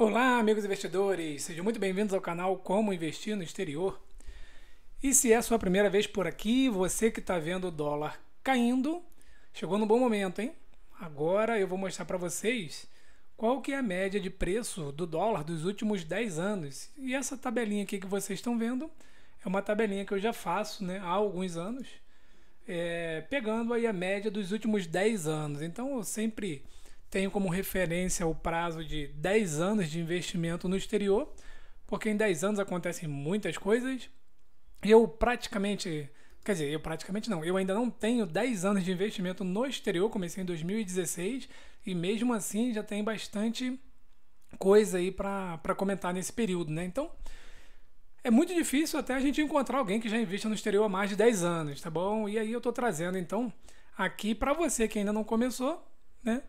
Olá, amigos investidores! Sejam muito bem-vindos ao canal Como Investir no Exterior. E se é a sua primeira vez por aqui, você que está vendo o dólar caindo, chegou no bom momento, hein? Agora eu vou mostrar para vocês qual que é a média de preço do dólar dos últimos 10 anos. E essa tabelinha aqui que vocês estão vendo é uma tabelinha que eu já faço né, há alguns anos, é, pegando aí a média dos últimos 10 anos. Então eu sempre tenho como referência o prazo de 10 anos de investimento no exterior, porque em 10 anos acontecem muitas coisas. Eu praticamente, quer dizer, eu praticamente não, eu ainda não tenho 10 anos de investimento no exterior, comecei em 2016 e mesmo assim já tem bastante coisa aí para comentar nesse período, né? Então, é muito difícil até a gente encontrar alguém que já investe no exterior há mais de 10 anos, tá bom? E aí eu tô trazendo então aqui para você que ainda não começou, né?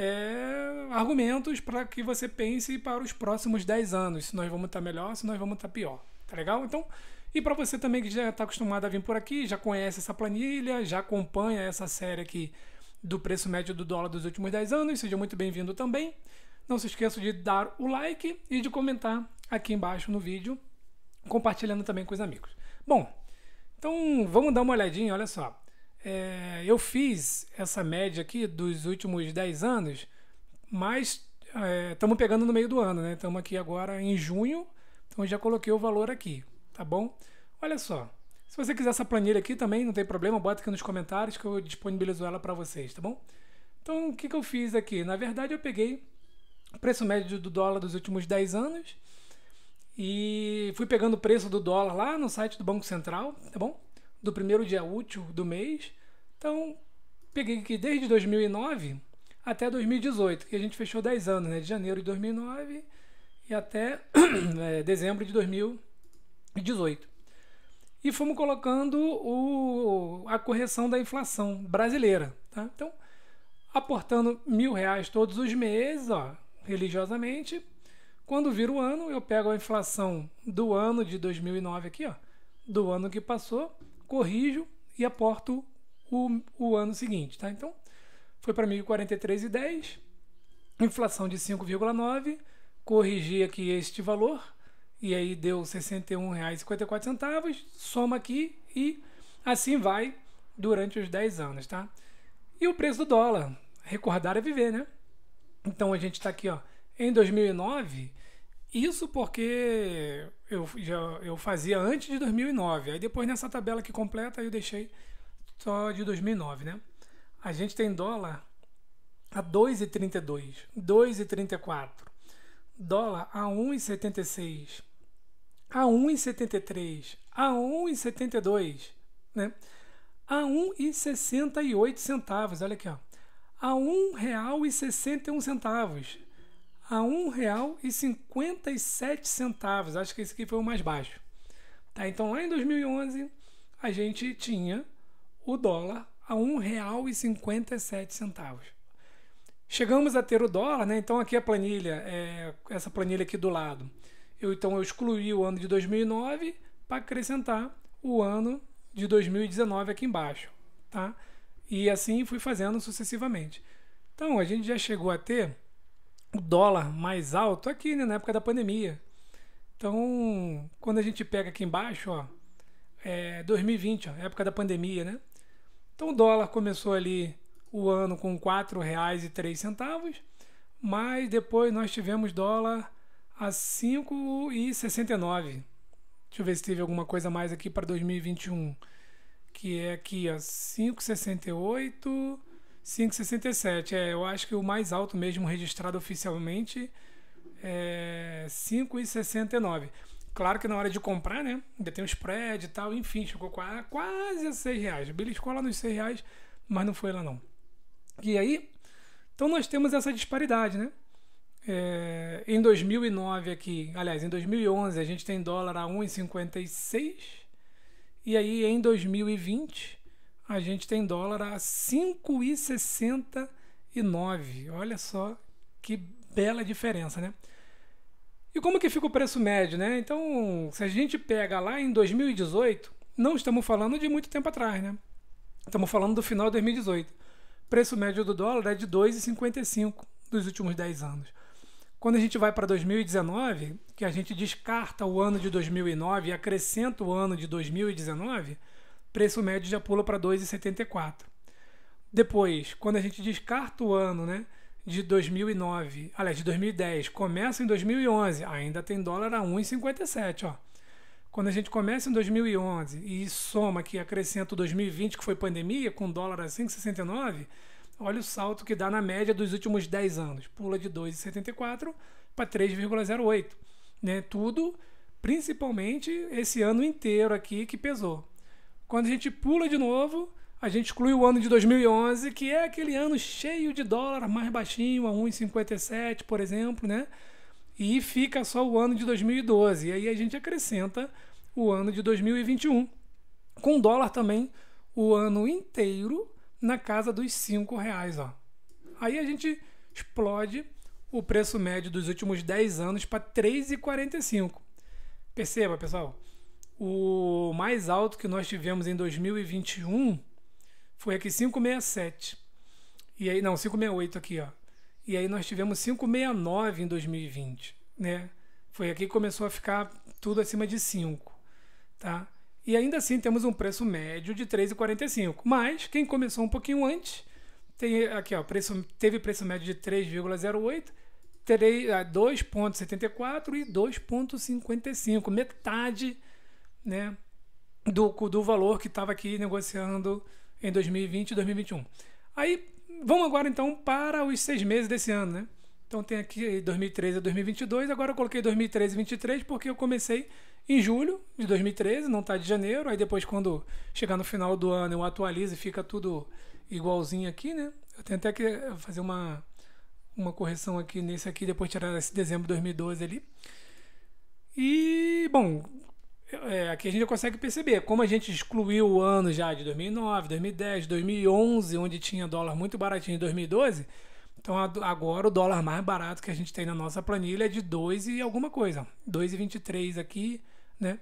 é, argumentos para que você pense para os próximos 10 anos, se nós vamos estar tá melhor, se nós vamos estar tá pior. Tá legal? Então, e para você também que já está acostumado a vir por aqui, já conhece essa planilha, já acompanha essa série aqui do preço médio do dólar dos últimos 10 anos, seja muito bem-vindo também. Não se esqueça de dar o like e de comentar aqui embaixo no vídeo, compartilhando também com os amigos. Bom, então vamos dar uma olhadinha, olha só. É, eu fiz essa média aqui dos últimos 10 anos, mas estamos é, pegando no meio do ano, né? Estamos aqui agora em junho, então já coloquei o valor aqui, tá bom? Olha só, se você quiser essa planilha aqui também, não tem problema, bota aqui nos comentários que eu disponibilizo ela para vocês, tá bom? Então, o que, que eu fiz aqui? Na verdade, eu peguei o preço médio do dólar dos últimos 10 anos e fui pegando o preço do dólar lá no site do Banco Central, tá bom? do primeiro dia útil do mês. Então, peguei que desde 2009 até 2018, que a gente fechou 10 anos, né? De janeiro de 2009 e até é, dezembro de 2018. E fomos colocando o, a correção da inflação brasileira. Tá? Então, aportando mil reais todos os meses, ó, religiosamente. Quando vira o ano, eu pego a inflação do ano de 2009 aqui, ó, do ano que passou, corrijo e aporto o, o ano seguinte. Tá? Então, foi para 1.043,10, inflação de 5,9, corrigi aqui este valor, e aí deu R$ 61,54, soma aqui e assim vai durante os 10 anos, tá? E o preço do dólar, recordar é viver, né? Então a gente está aqui, ó, em 2009 isso porque eu, já, eu fazia antes de 2009. Aí depois nessa tabela que completa eu deixei só de 2009, né? A gente tem dólar a 2,32, 2,34, dólar a 1,76, a 1,73, a 1,72, né? A 1,68 centavos, olha aqui, ó. A R$ 1,61 centavos a R$ 1,57. Acho que esse aqui foi o mais baixo. Tá? Então lá em 2011 a gente tinha o dólar a R$ 1,57. Chegamos a ter o dólar, né? Então aqui a planilha, é, essa planilha aqui do lado. Eu, então eu excluí o ano de 2009 para acrescentar o ano de 2019 aqui embaixo, tá? E assim fui fazendo sucessivamente. Então a gente já chegou a ter o dólar mais alto aqui, né, na época da pandemia. Então, quando a gente pega aqui embaixo, ó, é 2020, ó, época da pandemia, né? Então o dólar começou ali o ano com R$ 4,03, mas depois nós tivemos dólar a R$ 5,69. Deixa eu ver se teve alguma coisa mais aqui para 2021, que é aqui, ó, 5,68 5,67. É, eu acho que o mais alto mesmo registrado oficialmente é 5,69. Claro que na hora de comprar, né? Ainda tem o spread e tal, enfim, chegou quase, a 6 reais. Beliscou lá nos 6 reais, mas não foi lá não. E aí, então nós temos essa disparidade, né? É, em 2009 aqui, aliás, em 2011 a gente tem dólar a 1,56 e aí em 2020 a gente tem dólar a 5,69. Olha só que bela diferença, né? E como que fica o preço médio, né? Então, se a gente pega lá em 2018, não estamos falando de muito tempo atrás, né? Estamos falando do final de 2018. O preço médio do dólar é de 2,55 dos últimos 10 anos. Quando a gente vai para 2019, que a gente descarta o ano de 2009 e acrescenta o ano de 2019, preço médio já pula para 2,74. Depois, quando a gente descarta o ano, né? de 2009, aliás, de 2010, começa em 2011, ainda tem dólar a 1,57, ó. Quando a gente começa em 2011 e soma que acrescenta 2020, que foi pandemia, com dólar a 5,69, olha o salto que dá na média dos últimos 10 anos. Pula de 2,74 para 3,08, né? Tudo, principalmente esse ano inteiro aqui que pesou. Quando a gente pula de novo, a gente exclui o ano de 2011, que é aquele ano cheio de dólar mais baixinho, a 1,57, por exemplo, né? E fica só o ano de 2012. E aí a gente acrescenta o ano de 2021, com dólar também o ano inteiro na casa dos cinco reais, ó. Aí a gente explode o preço médio dos últimos 10 anos para 3,45. Perceba, pessoal, o mais alto que nós tivemos em 2021 foi aqui 567. E aí, não, 568 aqui, ó. E aí nós tivemos 569 em 2020, né? Foi aqui que começou a ficar tudo acima de 5, tá? E ainda assim temos um preço médio de 3,45. Mas quem começou um pouquinho antes, tem aqui, ó, preço, teve preço médio de 3,08, 2,74 ah, e 2,55, metade né, do, do valor que estava aqui negociando em 2020 e 2021. Aí vamos agora então para os seis meses desse ano, né? Então tem aqui 2013 a 2022. Agora eu coloquei 2013 e 23 porque eu comecei em julho de 2013, não está de janeiro. Aí depois quando chegar no final do ano eu atualizo e fica tudo igualzinho aqui, né? Eu tenho até que fazer uma uma correção aqui nesse aqui, depois tirar esse dezembro de 2012 ali. E bom, é, aqui a gente consegue perceber como a gente excluiu o ano já de 2009, 2010, 2011, onde tinha dólar muito baratinho em 2012. Então agora o dólar mais barato que a gente tem na nossa planilha é de 2 e alguma coisa. 2,23 aqui, né?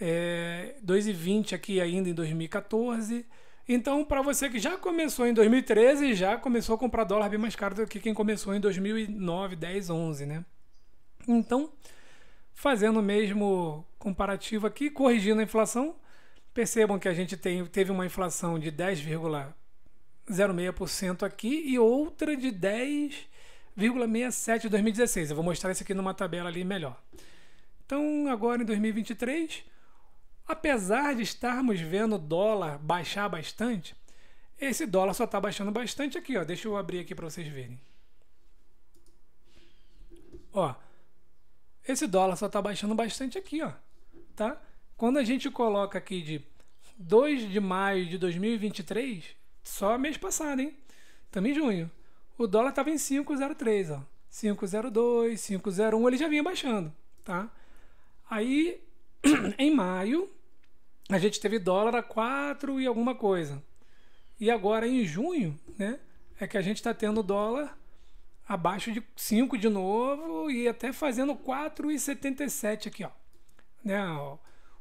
É, 2,20 aqui ainda em 2014. Então, para você que já começou em 2013, já começou a comprar dólar bem mais caro do que quem começou em 2009, 10, 11, né? Então, Fazendo o mesmo comparativo aqui, corrigindo a inflação, percebam que a gente tem, teve uma inflação de 10,06% aqui e outra de 10,67% em 2016. Eu vou mostrar isso aqui numa tabela ali melhor. Então, agora em 2023, apesar de estarmos vendo o dólar baixar bastante, esse dólar só está baixando bastante aqui, ó. Deixa eu abrir aqui para vocês verem. Ó, esse dólar só está baixando bastante aqui, ó, tá? Quando a gente coloca aqui de 2 de maio de 2023, só mês passado, hein? Também junho. O dólar estava em 5,03, ó. 5,02, 5,01, ele já vinha baixando, tá? Aí, em maio, a gente teve dólar a 4 e alguma coisa. E agora, em junho, né? É que a gente está tendo dólar abaixo de 5 de novo e até fazendo 4,77 aqui, ó. Né?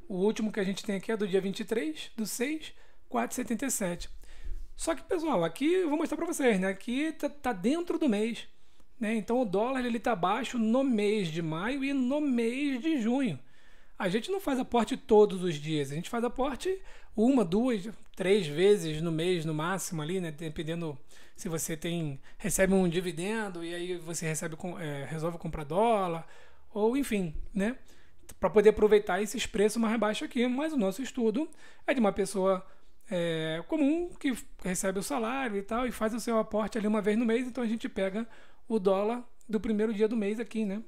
O último que a gente tem aqui é do dia 23 do 6, 4,77. Só que, pessoal, aqui eu vou mostrar para vocês, né? Aqui tá, tá, dentro do mês, né? Então o dólar ele tá baixo no mês de maio e no mês de junho. A gente não faz aporte todos os dias, a gente faz aporte uma, duas, três vezes no mês, no máximo ali, né? Dependendo se você tem recebe um dividendo e aí você recebe é, resolve comprar dólar ou enfim, né? Para poder aproveitar esses preços mais baixos aqui. Mas o nosso estudo é de uma pessoa é, comum que recebe o salário e tal e faz o seu aporte ali uma vez no mês. Então a gente pega o dólar do primeiro dia do mês aqui, né?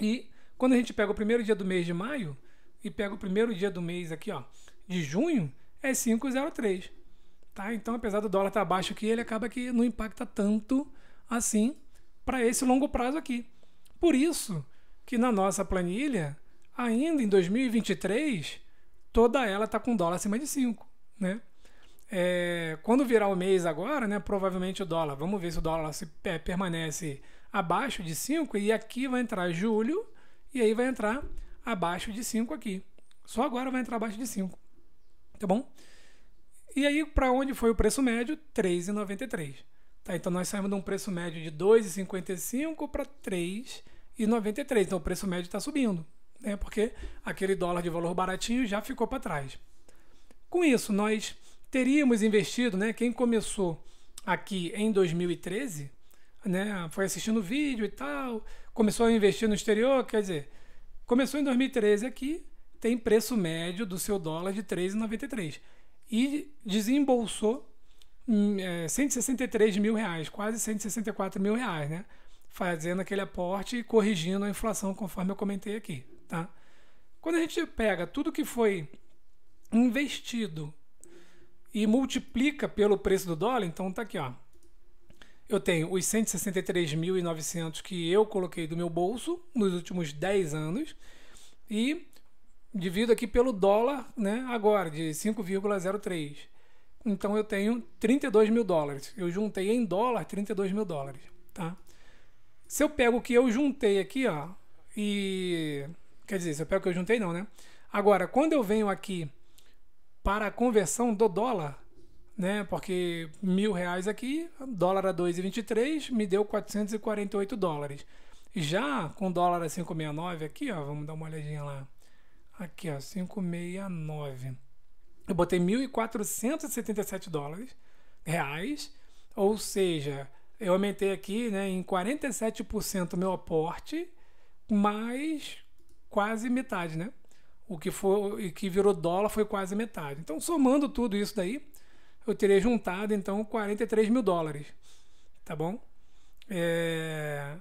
E quando a gente pega o primeiro dia do mês de maio e pega o primeiro dia do mês aqui, ó, de junho, é 5,03. Tá? Então, apesar do dólar estar tá abaixo aqui, ele acaba que não impacta tanto assim para esse longo prazo aqui. Por isso que na nossa planilha, ainda em 2023, toda ela está com dólar acima de 5. Né? É, quando virar o mês agora, né, provavelmente o dólar, vamos ver se o dólar se, é, permanece abaixo de 5, e aqui vai entrar julho e aí vai entrar abaixo de 5 aqui. Só agora vai entrar abaixo de 5. Tá bom? E aí, para onde foi o preço médio? 3,93. Tá, então nós saímos de um preço médio de 2,55 para 3,93. Então o preço médio está subindo, né? porque aquele dólar de valor baratinho já ficou para trás. Com isso, nós teríamos investido, né? quem começou aqui em 2013 né? Foi assistindo vídeo e tal, começou a investir no exterior, quer dizer, começou em 2013 aqui, tem preço médio do seu dólar de 3,93 e desembolsou hum, é, 163 mil reais, quase 164 mil reais, né? Fazendo aquele aporte e corrigindo a inflação, conforme eu comentei aqui, tá? Quando a gente pega tudo que foi investido e multiplica pelo preço do dólar, então tá aqui, ó, eu tenho os 163.900 que eu coloquei do meu bolso nos últimos 10 anos e divido aqui pelo dólar, né, agora, de 5,03. Então eu tenho 32 mil dólares. Eu juntei em dólar 32 mil dólares, tá? Se eu pego o que eu juntei aqui, ó, e. Quer dizer, se eu pego o que eu juntei, não, né? Agora, quando eu venho aqui para a conversão do dólar, né? Porque mil reais aqui, dólar a 2,23, me deu 448 dólares. Já com dólar a 5,69 aqui, ó, vamos dar uma olhadinha lá. Aqui, ó, 5,69. Eu botei 1.477 dólares, reais, ou seja, eu aumentei aqui né, em 47% meu aporte, mais quase metade, né? O que, foi, o que virou dólar foi quase metade. Então, somando tudo isso daí, eu teria juntado então 43 mil dólares. Tá bom? É...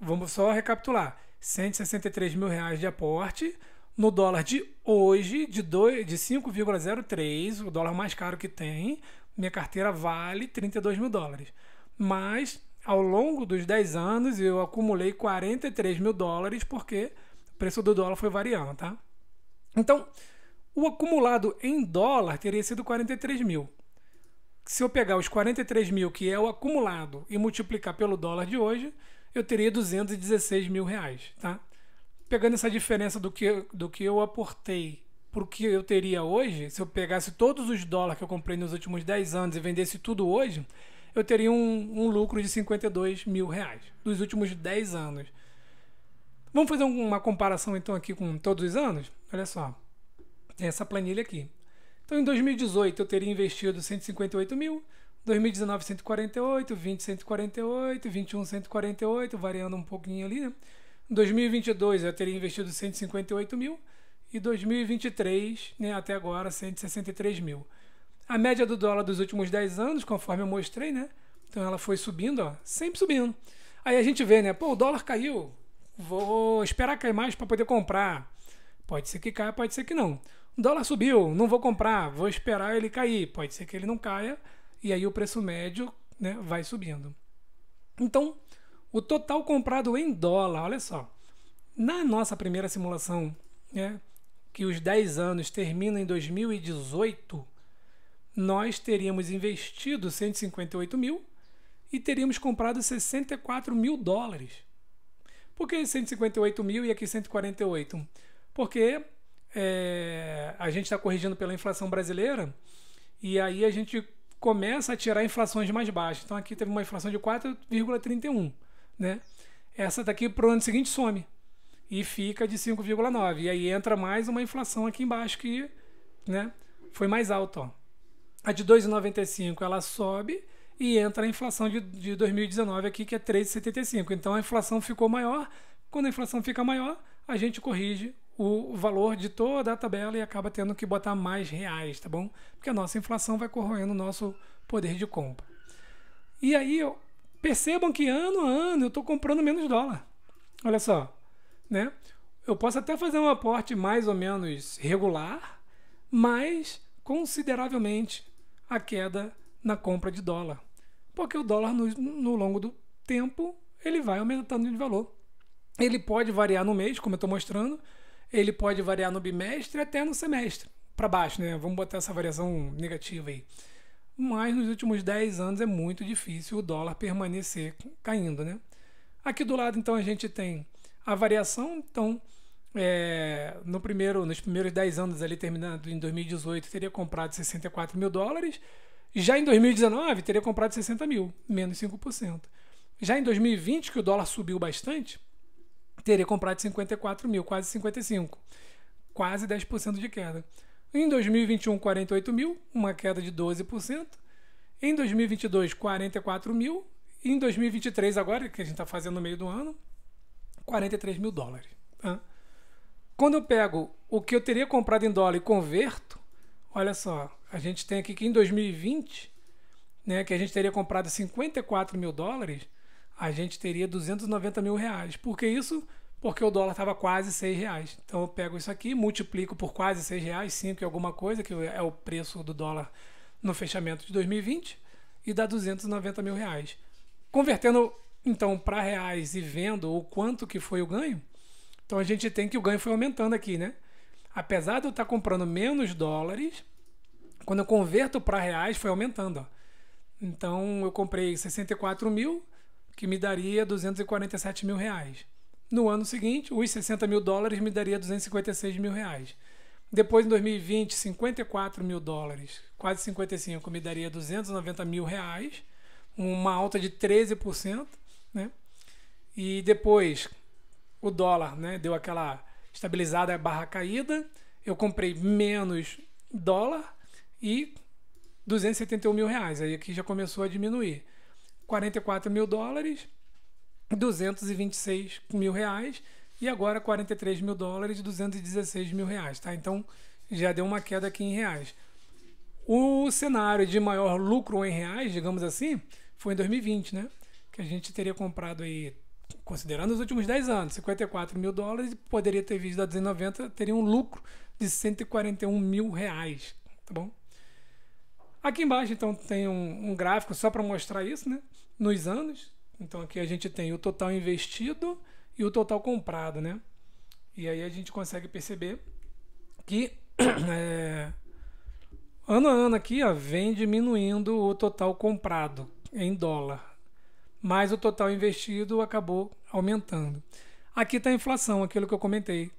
Vamos só recapitular: 163 mil reais de aporte. No dólar de hoje, de, de 5,03, o dólar mais caro que tem, minha carteira vale 32 mil dólares. Mas ao longo dos 10 anos eu acumulei 43 mil dólares porque o preço do dólar foi variando, tá? Então, o acumulado em dólar teria sido 43 mil se eu pegar os 43 mil, que é o acumulado, e multiplicar pelo dólar de hoje, eu teria 216 mil reais, tá? Pegando essa diferença do que, do que eu aportei para o que eu teria hoje, se eu pegasse todos os dólares que eu comprei nos últimos 10 anos e vendesse tudo hoje, eu teria um, um lucro de 52 mil reais dos últimos 10 anos. Vamos fazer uma comparação então aqui com todos os anos? Olha só, tem essa planilha aqui. Então, em 2018, eu teria investido 158 mil, 2019, 148, 20, 148, 21, 148, variando um pouquinho ali, né? Em 2022, eu teria investido 158 mil e 2023, né, até agora, 163 mil. A média do dólar dos últimos 10 anos, conforme eu mostrei, né? Então ela foi subindo, ó, sempre subindo. Aí a gente vê, né? Pô, o dólar caiu, vou esperar cair mais para poder comprar. Pode ser que caia, pode ser que não dólar subiu, não vou comprar, vou esperar ele cair. Pode ser que ele não caia e aí o preço médio né, vai subindo. Então, o total comprado em dólar, olha só. Na nossa primeira simulação, né, que os 10 anos terminam em 2018, nós teríamos investido 158 mil e teríamos comprado 64 mil dólares. Por que 158 mil e aqui 148? Porque é, a gente está corrigindo pela inflação brasileira e aí a gente começa a tirar inflações mais baixas. Então aqui teve uma inflação de 4,31, né? Essa daqui para o ano seguinte some e fica de 5,9. E aí entra mais uma inflação aqui embaixo que, né, foi mais alta, ó. A de 2,95 ela sobe e entra a inflação de, de 2019 aqui que é 3,75. Então a inflação ficou maior. Quando a inflação fica maior, a gente corrige o valor de toda a tabela e acaba tendo que botar mais reais, tá bom? Porque a nossa inflação vai corroendo o nosso poder de compra. E aí, percebam que ano a ano eu estou comprando menos dólar. Olha só, né? Eu posso até fazer um aporte mais ou menos regular, mas consideravelmente a queda na compra de dólar. Porque o dólar, no, no longo do tempo, ele vai aumentando de valor. Ele pode variar no mês, como eu estou mostrando, ele pode variar no bimestre até no semestre, para baixo, né? Vamos botar essa variação negativa aí. Mas nos últimos 10 anos é muito difícil o dólar permanecer caindo, né? Aqui do lado, então, a gente tem a variação. Então, é, no primeiro, nos primeiros 10 anos, ali terminando em 2018, teria comprado 64 mil dólares. Já em 2019, teria comprado 60 mil, menos 5%. Já em 2020, que o dólar subiu bastante, teria comprado 54 mil, quase 55, quase 10% de queda. Em 2021, 48 mil, uma queda de 12%. Em 2022, 44 mil. E em 2023, agora, que a gente está fazendo no meio do ano, 43 mil dólares. Tá? Quando eu pego o que eu teria comprado em dólar e converto, olha só, a gente tem aqui que em 2020, né, que a gente teria comprado 54 mil dólares, a gente teria 290 mil reais. Por que isso? Porque o dólar estava quase 6 reais. Então eu pego isso aqui, multiplico por quase 6 reais, 5 e alguma coisa, que é o preço do dólar no fechamento de 2020, e dá 290 mil reais. Convertendo então para reais e vendo o quanto que foi o ganho, então a gente tem que o ganho foi aumentando aqui, né? Apesar de eu estar tá comprando menos dólares, quando eu converto para reais, foi aumentando. Ó. Então eu comprei 64 mil que me daria 247 mil reais. No ano seguinte, os 60 mil dólares me daria 256 mil reais. Depois, em 2020, 54 mil dólares, quase 55, me daria 290 mil reais, uma alta de 13%. Né? E depois, o dólar né, deu aquela estabilizada barra caída, eu comprei menos dólar e 271 mil reais. Aí aqui já começou a diminuir. 44 mil dólares, 226 mil reais e agora 43 mil dólares, 216 mil reais, tá? Então já deu uma queda aqui em reais. O cenário de maior lucro em reais, digamos assim, foi em 2020, né? Que a gente teria comprado aí, considerando os últimos 10 anos, 54 mil dólares e poderia ter visto a 290, teria um lucro de 141 mil reais, tá bom? Aqui embaixo, então, tem um, um gráfico só para mostrar isso, né? nos anos. Então aqui a gente tem o total investido e o total comprado, né? E aí a gente consegue perceber que é, ano a ano aqui ó, vem diminuindo o total comprado em dólar, mas o total investido acabou aumentando. Aqui está a inflação, aquilo que eu comentei.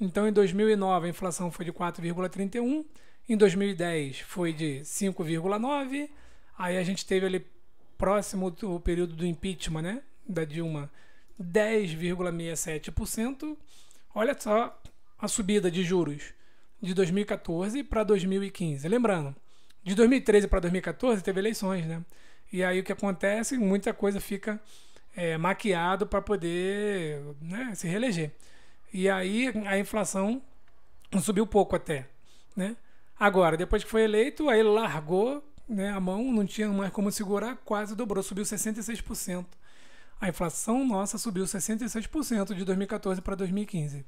Então, em 2009, a inflação foi de 4,31, em 2010 foi de 5,9, aí a gente teve ali próximo do período do impeachment, né? Da Dilma, 10,67%. Olha só a subida de juros de 2014 para 2015. Lembrando, de 2013 para 2014 teve eleições, né? E aí o que acontece? Muita coisa fica é, maquiado para poder né, se reeleger. E aí a inflação subiu pouco até, né? Agora, depois que foi eleito, aí largou né, a mão, não tinha mais como segurar, quase dobrou, subiu 66%. A inflação nossa subiu 66% de 2014 para 2015.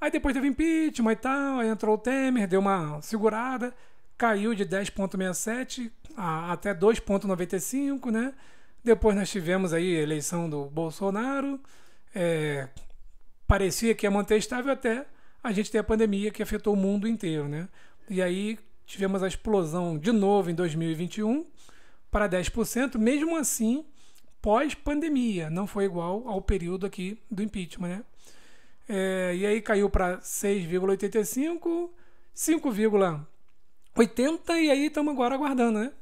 Aí depois teve impeachment e tal, aí entrou o Temer, deu uma segurada, caiu de 10,67 até 2,95, né? Depois nós tivemos aí a eleição do Bolsonaro, é, parecia que ia manter estável até a gente ter a pandemia que afetou o mundo inteiro, né? E aí tivemos a explosão de novo em 2021 para 10%, mesmo assim pós-pandemia, não foi igual ao período aqui do impeachment, né? É, e aí caiu para 6,85, 5,80 e aí estamos agora aguardando, né?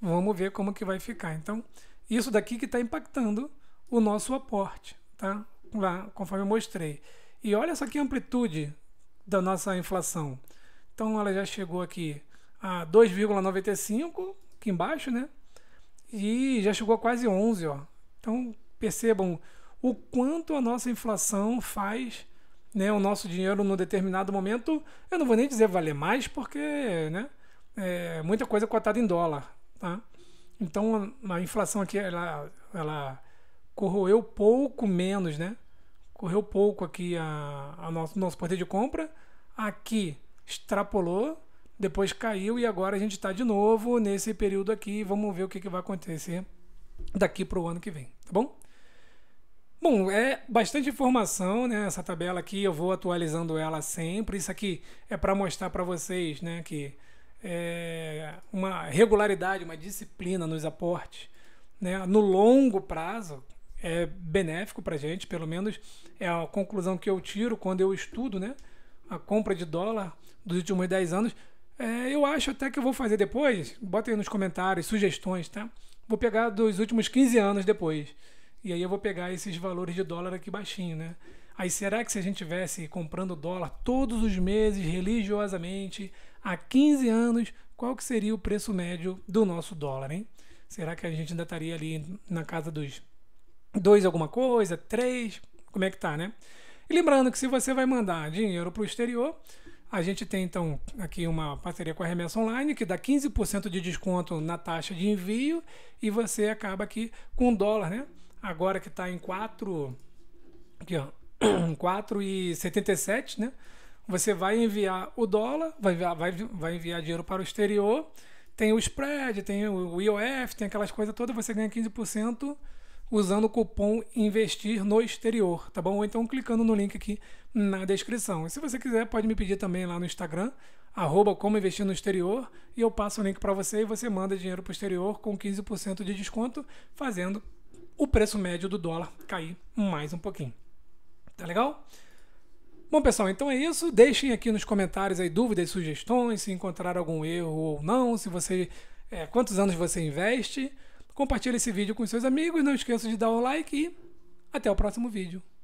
Vamos ver como que vai ficar. Então, isso daqui que está impactando o nosso aporte, tá? Lá, conforme eu mostrei. E olha só que amplitude da nossa inflação. Então ela já chegou aqui a 2,95 aqui embaixo, né? E já chegou a quase 11, ó. Então percebam o quanto a nossa inflação faz né, o nosso dinheiro num determinado momento. Eu não vou nem dizer valer mais, porque né, é muita coisa cotada em dólar. Tá? Então a inflação aqui ela, ela corroeu pouco menos, né? Correu pouco aqui a, a nosso, nosso poder de compra. Aqui extrapolou, depois caiu e agora a gente está de novo nesse período aqui. Vamos ver o que, que vai acontecer daqui para o ano que vem, tá bom? Bom, é bastante informação, né? Essa tabela aqui eu vou atualizando ela sempre. Isso aqui é para mostrar para vocês, né, que é uma regularidade, uma disciplina nos aportes, né? No longo prazo é benéfico para gente, pelo menos é a conclusão que eu tiro quando eu estudo, né? A compra de dólar dos últimos 10 anos. É, eu acho até que eu vou fazer depois. Bota aí nos comentários, sugestões, tá? Vou pegar dos últimos 15 anos depois. E aí eu vou pegar esses valores de dólar aqui baixinho, né? Aí será que se a gente tivesse comprando dólar todos os meses religiosamente há 15 anos, qual que seria o preço médio do nosso dólar, hein? Será que a gente ainda estaria ali na casa dos dois alguma coisa, três? Como é que tá, né? E lembrando que se você vai mandar dinheiro para o exterior, a gente tem então aqui uma parceria com a Remessa Online que dá 15% de desconto na taxa de envio e você acaba aqui com dólar, né? Agora que está em 4 aqui, ó, 4,77, né? Você vai enviar o dólar, vai enviar, vai, vai enviar dinheiro para o exterior, tem o spread, tem o IOF, tem aquelas coisas todas, você ganha 15% usando o cupom investir no exterior, tá bom? Ou então clicando no link aqui na descrição. E se você quiser, pode me pedir também lá no Instagram, arroba como investir no exterior, e eu passo o link para você e você manda dinheiro para o exterior com 15% de desconto, fazendo o preço médio do dólar cair mais um pouquinho. Tá legal? Bom, pessoal, então é isso. Deixem aqui nos comentários aí dúvidas, sugestões, se encontrar algum erro ou não, se você é, quantos anos você investe. Compartilhe esse vídeo com seus amigos, não esqueça de dar o like e até o próximo vídeo.